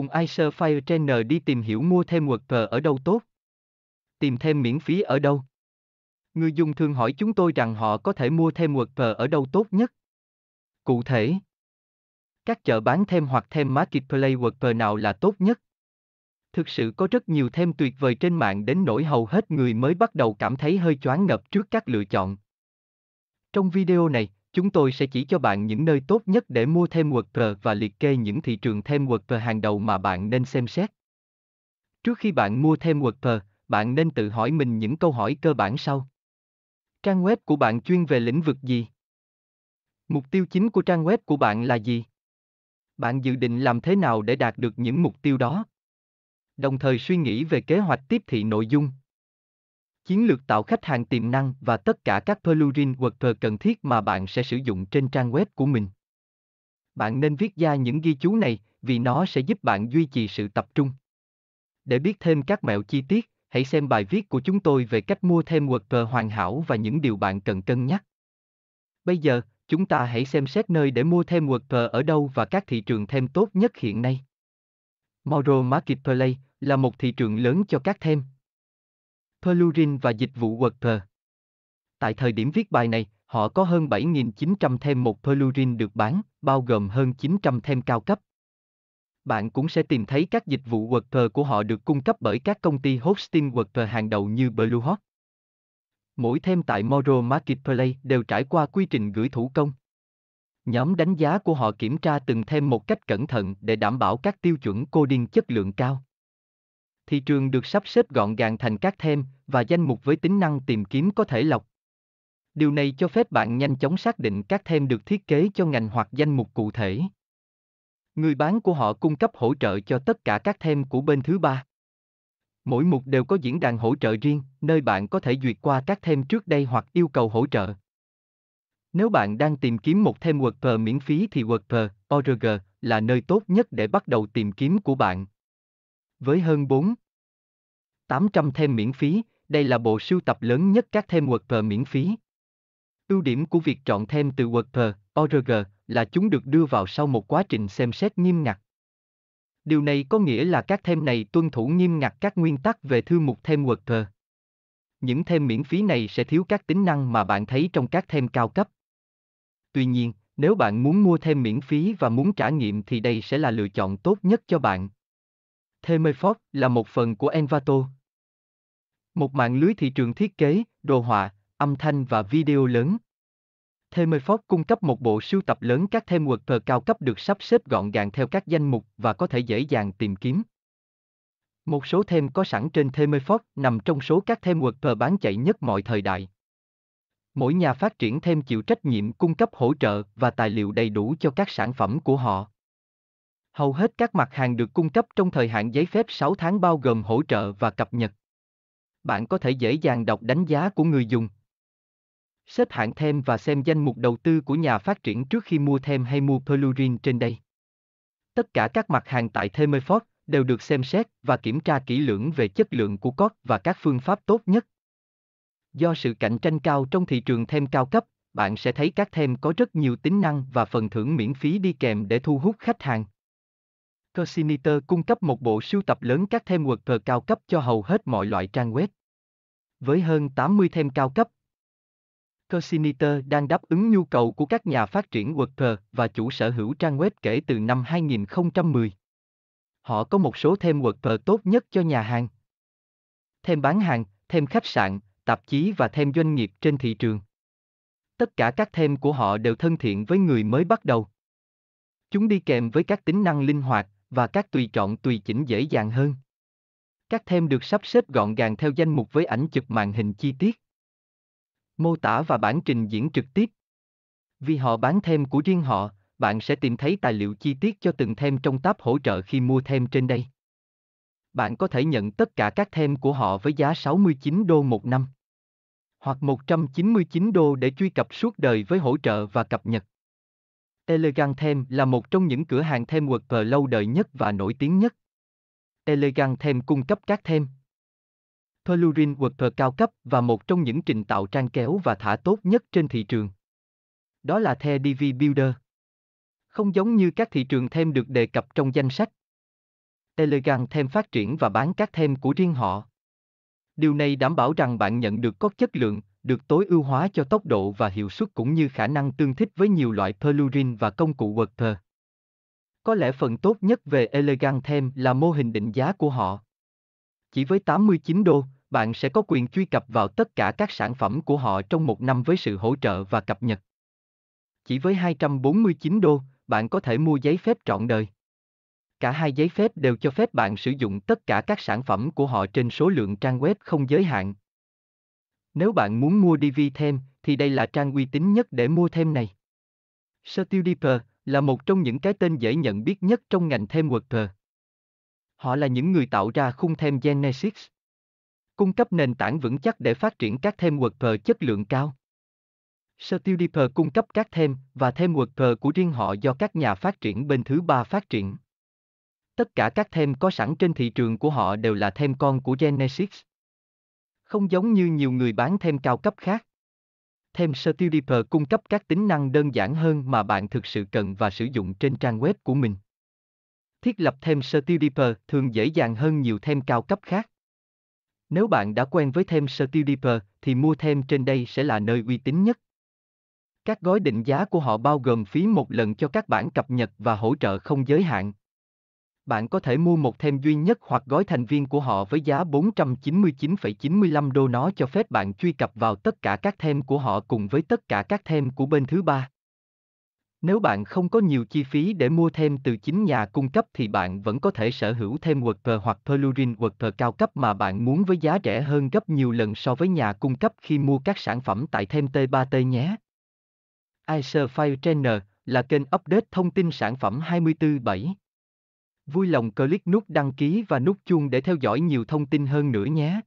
cùng Acer Fire Trainer đi tìm hiểu mua thêm WordPress ở đâu tốt. Tìm thêm miễn phí ở đâu. Người dùng thường hỏi chúng tôi rằng họ có thể mua thêm WordPress ở đâu tốt nhất. Cụ thể, các chợ bán thêm hoặc thêm marketplace WordPress nào là tốt nhất? Thực sự có rất nhiều thêm tuyệt vời trên mạng đến nỗi hầu hết người mới bắt đầu cảm thấy hơi choáng ngập trước các lựa chọn. Trong video này, Chúng tôi sẽ chỉ cho bạn những nơi tốt nhất để mua thêm WordPress và liệt kê những thị trường thêm WordPress hàng đầu mà bạn nên xem xét. Trước khi bạn mua thêm WordPress, bạn nên tự hỏi mình những câu hỏi cơ bản sau. Trang web của bạn chuyên về lĩnh vực gì? Mục tiêu chính của trang web của bạn là gì? Bạn dự định làm thế nào để đạt được những mục tiêu đó? Đồng thời suy nghĩ về kế hoạch tiếp thị nội dung, chiến lược tạo khách hàng tiềm năng và tất cả các plugin WordPress cần thiết mà bạn sẽ sử dụng trên trang web của mình. Bạn nên viết ra những ghi chú này vì nó sẽ giúp bạn duy trì sự tập trung. Để biết thêm các mẹo chi tiết, hãy xem bài viết của chúng tôi về cách mua thêm WordPress hoàn hảo và những điều bạn cần cân nhắc. Bây giờ, chúng ta hãy xem xét nơi để mua thêm WordPress ở đâu và các thị trường thêm tốt nhất hiện nay. Moro Marketplace là một thị trường lớn cho các thêm, Perlurin và dịch vụ Worker. Tại thời điểm viết bài này, họ có hơn 7.900 thêm một Perlurin được bán, bao gồm hơn 900 thêm cao cấp. Bạn cũng sẽ tìm thấy các dịch vụ Worker của họ được cung cấp bởi các công ty hosting Worker hàng đầu như Bluehost. Mỗi thêm tại Moro Marketplace đều trải qua quy trình gửi thủ công. Nhóm đánh giá của họ kiểm tra từng thêm một cách cẩn thận để đảm bảo các tiêu chuẩn coding chất lượng cao thị trường được sắp xếp gọn gàng thành các thêm và danh mục với tính năng tìm kiếm có thể lọc. Điều này cho phép bạn nhanh chóng xác định các thêm được thiết kế cho ngành hoặc danh mục cụ thể. Người bán của họ cung cấp hỗ trợ cho tất cả các thêm của bên thứ ba. Mỗi mục đều có diễn đàn hỗ trợ riêng, nơi bạn có thể duyệt qua các thêm trước đây hoặc yêu cầu hỗ trợ. Nếu bạn đang tìm kiếm một thêm WordPress miễn phí thì WordPress org là nơi tốt nhất để bắt đầu tìm kiếm của bạn. Với hơn 4, 800 thêm miễn phí, đây là bộ sưu tập lớn nhất các thêm WordPress miễn phí. Ưu điểm của việc chọn thêm từ WordPress, ORG là chúng được đưa vào sau một quá trình xem xét nghiêm ngặt. Điều này có nghĩa là các thêm này tuân thủ nghiêm ngặt các nguyên tắc về thư mục thêm WordPress. Những thêm miễn phí này sẽ thiếu các tính năng mà bạn thấy trong các thêm cao cấp. Tuy nhiên, nếu bạn muốn mua thêm miễn phí và muốn trải nghiệm thì đây sẽ là lựa chọn tốt nhất cho bạn. Themefort là một phần của Envato, một mạng lưới thị trường thiết kế, đồ họa, âm thanh và video lớn. Themefop cung cấp một bộ sưu tập lớn các thêm keyword cao cấp được sắp xếp gọn gàng theo các danh mục và có thể dễ dàng tìm kiếm. Một số thêm có sẵn trên Themefop nằm trong số các thêm keyword bán chạy nhất mọi thời đại. Mỗi nhà phát triển thêm chịu trách nhiệm cung cấp hỗ trợ và tài liệu đầy đủ cho các sản phẩm của họ. Hầu hết các mặt hàng được cung cấp trong thời hạn giấy phép 6 tháng bao gồm hỗ trợ và cập nhật bạn có thể dễ dàng đọc đánh giá của người dùng. Xếp hạng thêm và xem danh mục đầu tư của nhà phát triển trước khi mua thêm hay mua Pelurin trên đây. Tất cả các mặt hàng tại Themefort đều được xem xét và kiểm tra kỹ lưỡng về chất lượng của cốt và các phương pháp tốt nhất. Do sự cạnh tranh cao trong thị trường thêm cao cấp, bạn sẽ thấy các thêm có rất nhiều tính năng và phần thưởng miễn phí đi kèm để thu hút khách hàng. Corsinator cung cấp một bộ sưu tập lớn các thêm quật cờ cao cấp cho hầu hết mọi loại trang web. Với hơn 80 thêm cao cấp, Corsinator đang đáp ứng nhu cầu của các nhà phát triển quật cờ và chủ sở hữu trang web kể từ năm 2010. Họ có một số thêm quật cờ tốt nhất cho nhà hàng. Thêm bán hàng, thêm khách sạn, tạp chí và thêm doanh nghiệp trên thị trường. Tất cả các thêm của họ đều thân thiện với người mới bắt đầu. Chúng đi kèm với các tính năng linh hoạt, và các tùy chọn tùy chỉnh dễ dàng hơn. Các thêm được sắp xếp gọn gàng theo danh mục với ảnh chụp màn hình chi tiết. Mô tả và bản trình diễn trực tiếp. Vì họ bán thêm của riêng họ, bạn sẽ tìm thấy tài liệu chi tiết cho từng thêm trong tab hỗ trợ khi mua thêm trên đây. Bạn có thể nhận tất cả các thêm của họ với giá 69 đô một năm hoặc 199 đô để truy cập suốt đời với hỗ trợ và cập nhật. Elegant Thêm là một trong những cửa hàng thêm WordPress lâu đời nhất và nổi tiếng nhất. Elegant Thêm cung cấp các thêm. Plugin WordPress cao cấp và một trong những trình tạo trang kéo và thả tốt nhất trên thị trường. Đó là The DV Builder. Không giống như các thị trường thêm được đề cập trong danh sách. Elegant thêm phát triển và bán các thêm của riêng họ. Điều này đảm bảo rằng bạn nhận được có chất lượng, được tối ưu hóa cho tốc độ và hiệu suất cũng như khả năng tương thích với nhiều loại plugin và công cụ wordpress. Có lẽ phần tốt nhất về Elegant Theme là mô hình định giá của họ. Chỉ với 89 đô, bạn sẽ có quyền truy cập vào tất cả các sản phẩm của họ trong một năm với sự hỗ trợ và cập nhật. Chỉ với 249 đô, bạn có thể mua giấy phép trọn đời. Cả hai giấy phép đều cho phép bạn sử dụng tất cả các sản phẩm của họ trên số lượng trang web không giới hạn. Nếu bạn muốn mua DV thêm, thì đây là trang uy tín nhất để mua thêm này. StudyPer là một trong những cái tên dễ nhận biết nhất trong ngành thêm WordPress. Họ là những người tạo ra khung thêm Genesis, cung cấp nền tảng vững chắc để phát triển các thêm WordPress chất lượng cao. StudyPer cung cấp các thêm và thêm WordPress của riêng họ do các nhà phát triển bên thứ ba phát triển. Tất cả các thêm có sẵn trên thị trường của họ đều là thêm con của Genesis không giống như nhiều người bán thêm cao cấp khác. Thêm Studiper cung cấp các tính năng đơn giản hơn mà bạn thực sự cần và sử dụng trên trang web của mình. Thiết lập thêm Studiper thường dễ dàng hơn nhiều thêm cao cấp khác. Nếu bạn đã quen với thêm Studiper thì mua thêm trên đây sẽ là nơi uy tín nhất. Các gói định giá của họ bao gồm phí một lần cho các bản cập nhật và hỗ trợ không giới hạn, bạn có thể mua một thêm duy nhất hoặc gói thành viên của họ với giá 499,95 đô nó cho phép bạn truy cập vào tất cả các thêm của họ cùng với tất cả các thêm của bên thứ ba. Nếu bạn không có nhiều chi phí để mua thêm từ chính nhà cung cấp thì bạn vẫn có thể sở hữu thêm Worker hoặc Plurin Worker cao cấp mà bạn muốn với giá rẻ hơn gấp nhiều lần so với nhà cung cấp khi mua các sản phẩm tại thêm T3T nhé. Azure File Trainer là kênh update thông tin sản phẩm 24/7. Vui lòng click nút đăng ký và nút chuông để theo dõi nhiều thông tin hơn nữa nhé.